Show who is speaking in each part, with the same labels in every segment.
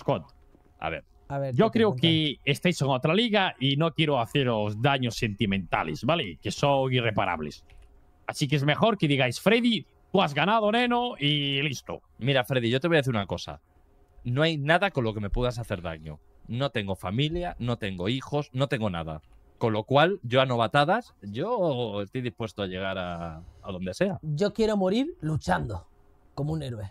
Speaker 1: Scott, a ver. yo creo que estáis en otra liga y no quiero haceros daños sentimentales, ¿vale? Que son irreparables. Así que es mejor que digáis, Freddy, tú has ganado, neno, y listo. Mira, Freddy, yo te voy a decir una cosa. No hay nada con lo que me puedas hacer daño. No tengo familia, no tengo hijos, no tengo nada. Con lo cual, yo a novatadas, yo estoy dispuesto a llegar a donde sea. Yo quiero morir luchando, como un héroe.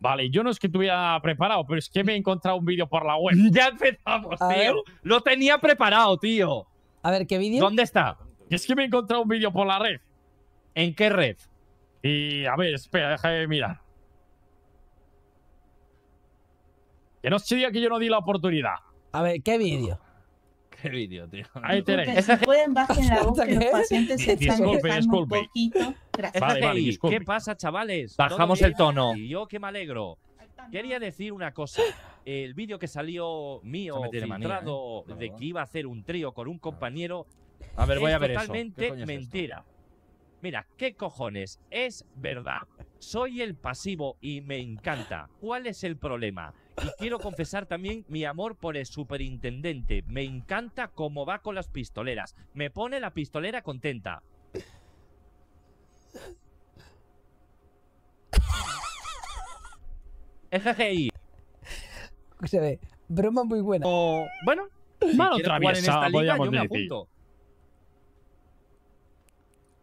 Speaker 1: Vale, yo no es que tuviera preparado, pero es que me he encontrado un vídeo por la web. Ya empezamos, tío. Lo tenía preparado, tío. A ver, ¿qué vídeo? ¿Dónde está? Es que me he encontrado un vídeo por la red. ¿En qué red? Y a ver, espera, déjame mirar. Que no sería que yo no di la oportunidad. A ver, ¿qué vídeo? este vídeo, tío. Ahí Si pueden la voz que los pacientes se están quejando un poquito. Vale, disculpe. ¿Qué pasa, chavales? Bajamos el tono. Y yo que me alegro. Quería decir una cosa. El vídeo que salió mío, filtrado, ¿eh? de que iba a hacer un trío con un compañero, a ver, voy a ver totalmente mentira. Mira, ¿qué cojones? Es verdad. Soy el pasivo y me encanta. ¿Cuál es el problema? Y quiero confesar también mi amor por el superintendente. Me encanta cómo va con las pistoleras. Me pone la pistolera contenta. Ejei. Se ve, broma muy buena. bueno, malo yo me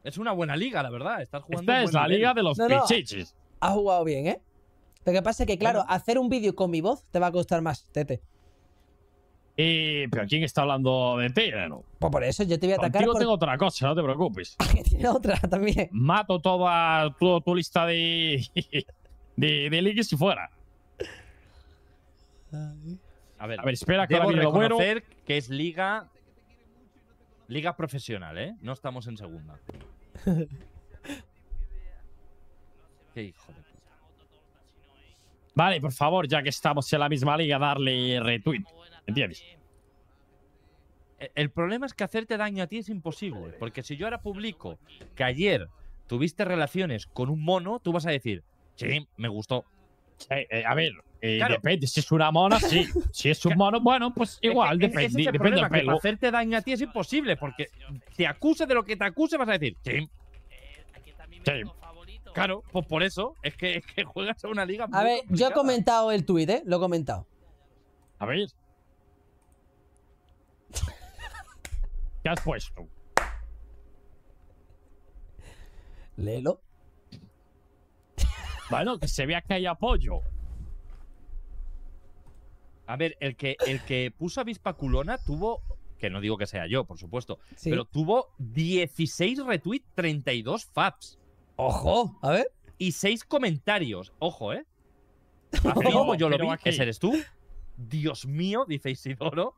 Speaker 1: es una buena liga, la verdad. Estás jugando. Esta es la liga de los no, Has jugado bien, ¿eh? Lo que pasa es que, claro, hacer un vídeo con mi voz te va a costar más, Tete. Y, pero ¿quién está hablando de ti, no? Pues por eso yo te voy a atacar. Yo tengo otra cosa, no te preocupes. Ah, tiene otra también. Mato toda tu, lista de, de, de y si fuera. A ver, a ver, espera que ahora que es liga liga profesional, ¿eh? No estamos en segunda. Vale, por favor, ya que estamos en la misma liga, darle retweet. ¿Entiendes? E, el problema es que hacerte daño a ti es imposible. Porque si yo ahora publico que ayer tuviste relaciones con un mono, tú vas a decir, sí, me gustó. Eh, eh, a ver, eh, depende. Si es una mona, sí. Si es un mono, bueno, pues igual, e-, e-, depende. depende del pelo. hacerte daño a ti es imposible, porque te acuse de lo que te acuse, vas a decir, sí. sí. Claro, pues por eso es que, juegas a una liga. a ver, yo he comentado el tuit, ¿eh? Lo he comentado. A ver. ¿Qué has puesto? Léelo. Bueno, que se vea que hay apoyo. A ver, el que, el que puso a Culona tuvo, que no digo que sea yo, por supuesto, pero tuvo 16 retweets, 32 faps. ¡Ojo! A ver. Y 6 comentarios. Ojo, ¿eh?
Speaker 2: ¿Cómo yo lo vi, eres tú.
Speaker 1: Dios mío, dice Isidoro.